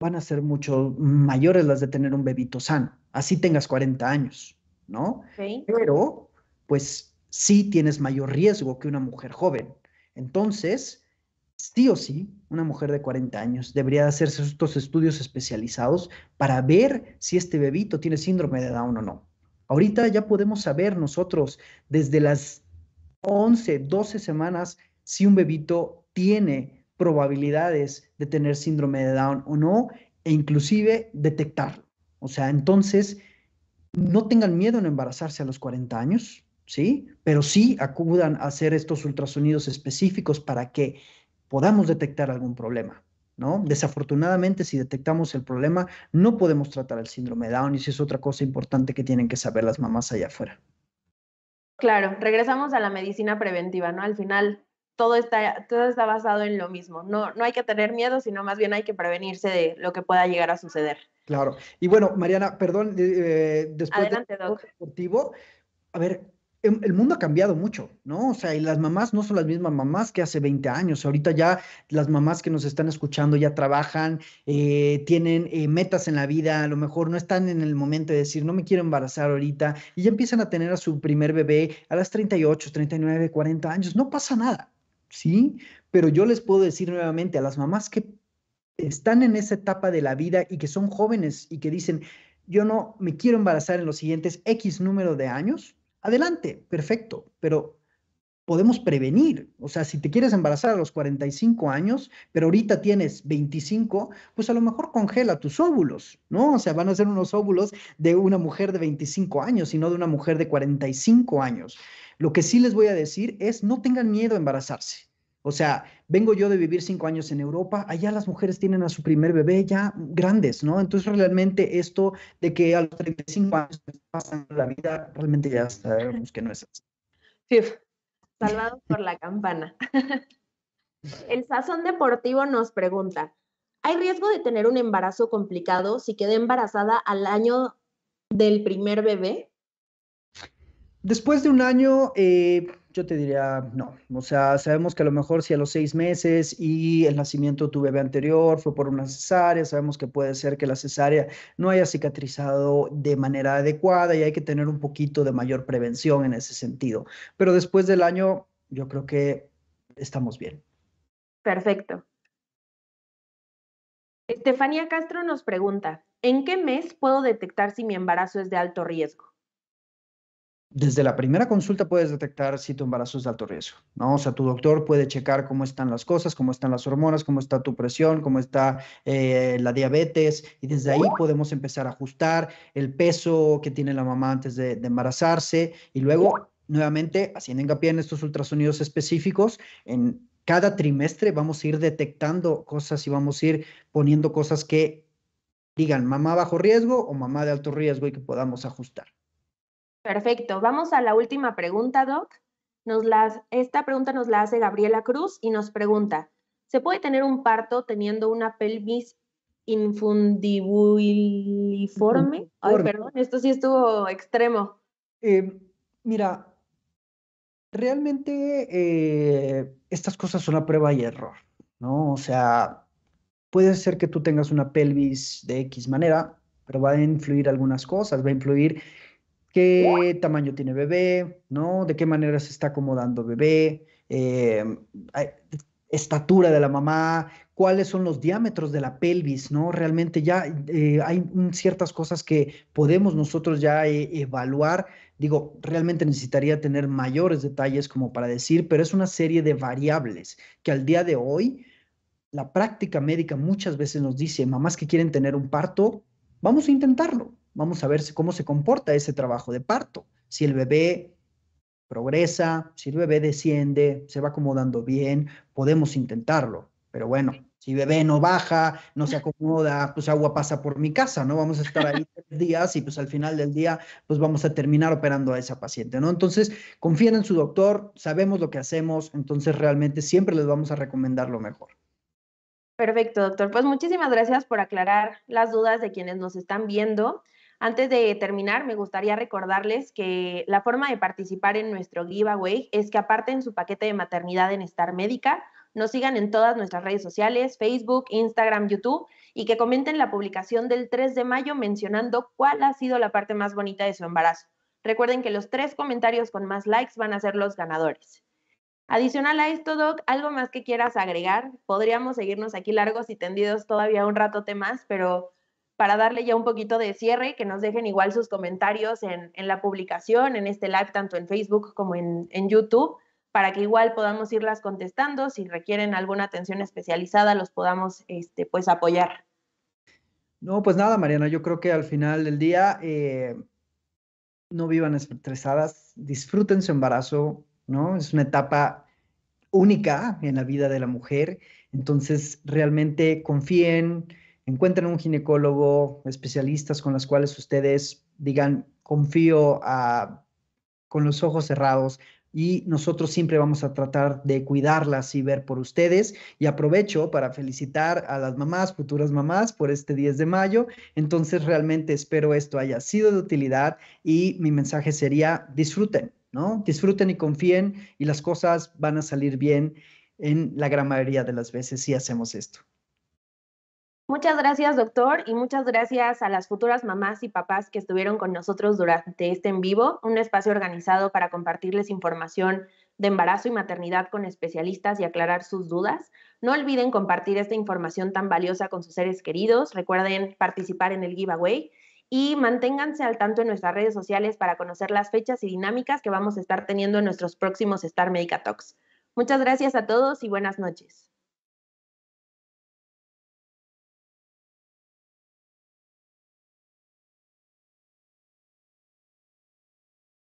S2: van a ser mucho mayores las de tener un bebito sano, así tengas 40 años, ¿no? Pero, pues sí tienes mayor riesgo que una mujer joven. Entonces, sí o sí, una mujer de 40 años debería hacerse estos estudios especializados para ver si este bebito tiene síndrome de Down o no. Ahorita ya podemos saber nosotros desde las 11, 12 semanas si un bebito tiene probabilidades de tener síndrome de Down o no, e inclusive detectar. O sea, entonces, no tengan miedo en embarazarse a los 40 años, ¿sí? Pero sí acudan a hacer estos ultrasonidos específicos para que podamos detectar algún problema. ¿No? Desafortunadamente, si detectamos el problema, no podemos tratar el síndrome Down y si es otra cosa importante que tienen que saber las mamás allá afuera.
S1: Claro, regresamos a la medicina preventiva, ¿no? Al final todo está, todo está basado en lo mismo. No, no hay que tener miedo, sino más bien hay que prevenirse de lo que pueda llegar a suceder.
S2: Claro. Y bueno, Mariana, perdón, eh, después deportivo, a ver, Em, el mundo ha cambiado mucho, ¿no? O sea, y las mamás no son las mismas mamás que hace 20 años. Ahorita ya las mamás que nos están escuchando ya trabajan, eh, tienen eh, metas en la vida, a lo mejor no están en el momento de decir, no me quiero embarazar ahorita, y ya empiezan a tener a su primer bebé a las 38, 39, 40 años. No pasa nada, ¿sí? Pero yo les puedo decir nuevamente a las mamás que están en esa etapa de la vida y que son jóvenes y que dicen, yo no me quiero embarazar en los siguientes X número de años adelante, perfecto, pero podemos prevenir. O sea, si te quieres embarazar a los 45 años, pero ahorita tienes 25, pues a lo mejor congela tus óvulos, ¿no? O sea, van a ser unos óvulos de una mujer de 25 años y no de una mujer de 45 años. Lo que sí les voy a decir es no tengan miedo a embarazarse. O sea, vengo yo de vivir cinco años en Europa, allá las mujeres tienen a su primer bebé ya grandes, ¿no? Entonces realmente esto de que a los 35 años pasan la vida, realmente ya sabemos que no es así.
S1: Sí, salvados por la campana. El sazón deportivo nos pregunta, ¿hay riesgo de tener un embarazo complicado si quedé embarazada al año del primer bebé?
S2: Después de un año, eh, yo te diría no. O sea, sabemos que a lo mejor si a los seis meses y el nacimiento de tu bebé anterior fue por una cesárea, sabemos que puede ser que la cesárea no haya cicatrizado de manera adecuada y hay que tener un poquito de mayor prevención en ese sentido. Pero después del año, yo creo que estamos bien.
S1: Perfecto. Estefanía Castro nos pregunta, ¿en qué mes puedo detectar si mi embarazo es de alto riesgo?
S2: desde la primera consulta puedes detectar si tu embarazo es de alto riesgo, ¿no? O sea, tu doctor puede checar cómo están las cosas, cómo están las hormonas, cómo está tu presión, cómo está eh, la diabetes, y desde ahí podemos empezar a ajustar el peso que tiene la mamá antes de, de embarazarse, y luego, nuevamente, haciendo hincapié en estos ultrasonidos específicos, en cada trimestre vamos a ir detectando cosas y vamos a ir poniendo cosas que digan mamá bajo riesgo o mamá de alto riesgo y que podamos ajustar.
S1: Perfecto. Vamos a la última pregunta, Doc. Nos esta pregunta nos la hace Gabriela Cruz y nos pregunta, ¿se puede tener un parto teniendo una pelvis infundibuliforme? Ay, perdón, esto sí estuvo extremo. Eh, mira,
S2: realmente eh, estas cosas son a prueba y error, ¿no? O sea, puede ser que tú tengas una pelvis de X manera, pero va a influir algunas cosas, va a influir qué tamaño tiene bebé, ¿no? De qué manera se está acomodando bebé, eh, estatura de la mamá, cuáles son los diámetros de la pelvis, ¿no? Realmente ya eh, hay ciertas cosas que podemos nosotros ya eh, evaluar. Digo, realmente necesitaría tener mayores detalles como para decir, pero es una serie de variables que al día de hoy la práctica médica muchas veces nos dice, mamás que quieren tener un parto, vamos a intentarlo, vamos a ver cómo se comporta ese trabajo de parto. Si el bebé progresa, si el bebé desciende, se va acomodando bien, podemos intentarlo. Pero bueno, si el bebé no baja, no se acomoda, pues agua pasa por mi casa, ¿no? Vamos a estar ahí tres días y pues al final del día, pues vamos a terminar operando a esa paciente, ¿no? Entonces, confíen en su doctor, sabemos lo que hacemos, entonces realmente siempre les vamos a recomendar lo mejor.
S1: Perfecto, doctor. Pues muchísimas gracias por aclarar las dudas de quienes nos están viendo. Antes de terminar, me gustaría recordarles que la forma de participar en nuestro giveaway es que aparten su paquete de maternidad en Star Médica, nos sigan en todas nuestras redes sociales, Facebook, Instagram, YouTube, y que comenten la publicación del 3 de mayo mencionando cuál ha sido la parte más bonita de su embarazo. Recuerden que los tres comentarios con más likes van a ser los ganadores. Adicional a esto, Doc, algo más que quieras agregar. Podríamos seguirnos aquí largos y tendidos todavía un rato más, pero para darle ya un poquito de cierre, que nos dejen igual sus comentarios en, la publicación, en este live, tanto en Facebook como en, YouTube, para que igual podamos irlas contestando. Si requieren alguna atención especializada, los podamos este, pues apoyar.
S2: No, pues nada, Mariana, yo creo que al final del día eh, no vivan estresadas, disfruten su embarazo, ¿no? Es una etapa única en la vida de la mujer, entonces realmente confíen, encuentren un ginecólogo, especialistas con las cuales ustedes digan, confío con los ojos cerrados y nosotros siempre vamos a tratar de cuidarlas y ver por ustedes. Y aprovecho para felicitar a las mamás, futuras mamás, por este 10 de mayo. Entonces, realmente espero esto haya sido de utilidad y mi mensaje sería, disfruten, ¿no? Disfruten y confíen y las cosas van a salir bien en la gran mayoría de las veces si hacemos esto.
S1: Muchas gracias, doctor, y muchas gracias a las futuras mamás y papás que estuvieron con nosotros durante este en vivo, un espacio organizado para compartirles información de embarazo y maternidad con especialistas y aclarar sus dudas. No olviden compartir esta información tan valiosa con sus seres queridos. Recuerden participar en el giveaway y manténganse al tanto en nuestras redes sociales para conocer las fechas y dinámicas que vamos a estar teniendo en nuestros próximos Star Medica Talks. Muchas gracias a todos y buenas noches.